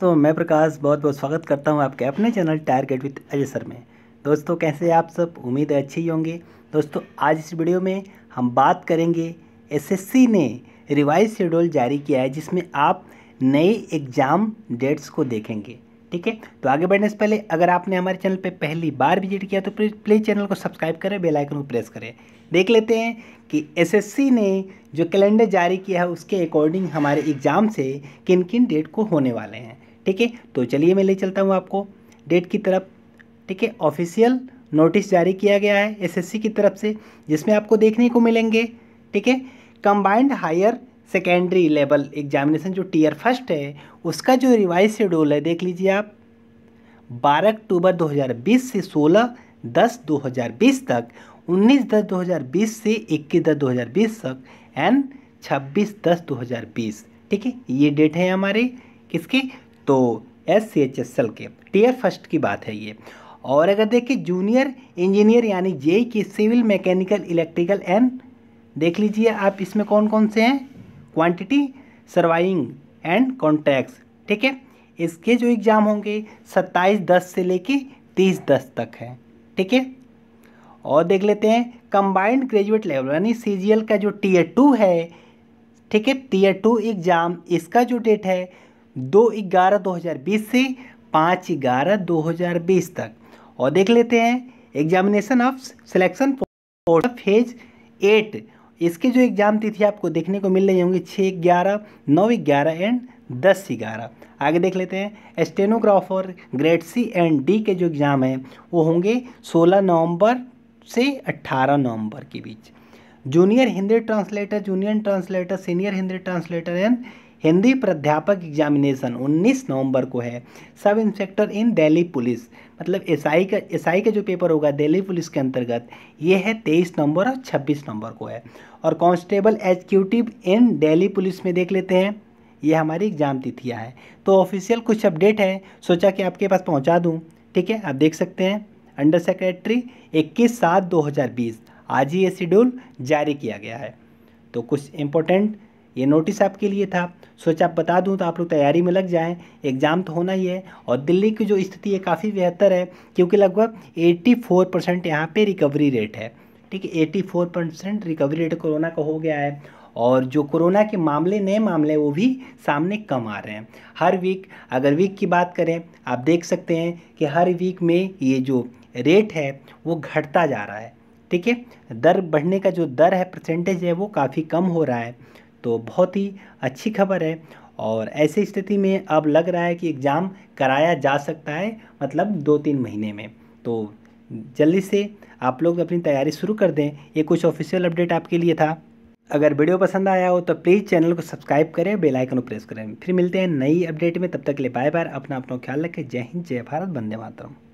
दोस्तों मैं प्रकाश बहुत बहुत स्वागत करता हूं आपके अपने channel tyre get with Ajay sir में दोस्तों कैसे आप सब उम्मीद है अच्छे ही होंगे दोस्तों आज इस वीडियो में हम बात करेंगे एसएससी ने रिवाइज शेड्यूल जारी किया है जिसमें आप नए एग्ज़ाम डेट्स को देखेंगे ठीक है तो आगे बढ़ने से पहले अगर आपने हमारे चैनल पर पहली बार विजिट किया तो प्लीज़ चैनल को सब्सक्राइब करें बेल आइकन को प्रेस करें देख लेते हैं कि एसएससी ने जो कैलेंडर जारी किया है उसके अकॉर्डिंग हमारे एग्ज़ाम से किन किन डेट को होने वाले हैं ठीक है तो चलिए मैं ले चलता हूँ आपको डेट की तरफ ठीक है ऑफिशियल नोटिस जारी किया गया है एसएससी की तरफ से जिसमें आपको देखने को मिलेंगे ठीक है combined higher secondary level examination जो टीयर फर्स्ट है उसका जो रिवाइज शेड्यूल है देख लीजिए आप 12 अक्टूबर 2020 से 16 दस 2020 तक 19 दस 2020 से 21 दस 2020 तक एंड 26 दस 2020 ठीक है ये डेट है हमारे किसके तो S C H S L के टीयर फर्स्ट की बात है ये और अगर देखिए जूनियर इंजीनियर यानी जे e की सिविल मैकेनिकल इलेक्ट्रिकल एंड देख लीजिए आप इसमें कौन कौन से हैं क्वांटिटी सर्वाइंग एंड कॉन्टैक्स ठीक है इसके जो एग्ज़ाम होंगे सत्ताईस दस से लेके तीस दस तक हैं ठीक है और देख लेते हैं कंबाइंड ग्रेजुएट लेवल यानी सी का जो टीयर टू है ठीक है टीयर टू एग्ज़ाम इसका जो डेट है दो ग्यारह दो हज़ार बीस से पाँच ग्यारह दो हज़ार बीस तक और देख लेते हैं examination of selection phase eight इसके जो एग्जाम तिथि आपको देखने को मिल रही होंगी छः ग्यारह नौ ग्यारह एंड दस ग्यारह आगे देख लेते हैं stenographer grade C and D के जो एग्ज़ाम हैं वो होंगे 16 नवंबर से 18 नवंबर के बीच junior Hindi translator junior translator senior Hindi translator and Hindi प्राध्यापक एग्जामिनेशन 19 नवंबर को है sub inspector in Delhi police मतलब एसआई का एसआई का जो पेपर होगा दिल्ली पुलिस के अंतर्गत ये है 23 नवंबर और 26 नवंबर को है और constable executive in Delhi police में देख लेते हैं ये हमारी एग्ज़ाम तिथियाँ हैं तो ऑफिशियल कुछ अपडेट है सोचा कि आपके पास पहुँचा दूँ ठीक है आप देख सकते हैं अंडर सेक्रेटरी इक्कीस सात दो हज़ार बीस आज ही ये शेड्यूल जारी किया गया है तो कुछ इम्पोर्टेंट ये नोटिस आपके लिए था सोचा आप बता दूं तो आप लोग तैयारी में लग जाएं एग्ज़ाम तो होना ही है और दिल्ली की जो स्थिति है काफ़ी बेहतर है क्योंकि लगभग 84 परसेंट यहाँ पर रिकवरी रेट है ठीक है eighty percent recovery rate corona का हो गया है और जो कोरोना के मामले नए मामले वो भी सामने कम आ रहे हैं हर वीक अगर वीक की बात करें आप देख सकते हैं कि हर वीक में ये जो रेट है वो घटता जा रहा है ठीक है दर बढ़ने का जो दर है परसेंटेज है वो काफ़ी कम हो रहा है तो बहुत ही अच्छी खबर है और ऐसी स्थिति में अब लग रहा है कि एग्ज़ाम कराया जा सकता है मतलब दो तीन महीने में तो जल्दी से आप लोग अपनी तैयारी शुरू कर दें ये कुछ ऑफिशियल अपडेट आपके लिए था अगर वीडियो पसंद आया हो तो प्लीज़ चैनल को सब्सक्राइब करें बेल आइकन को प्रेस करें फिर मिलते हैं नई अपडेट में तब तक के लिए बाय बाय अपना अपना ख्याल रखें जय हिंद जय भारत वंदे मातरम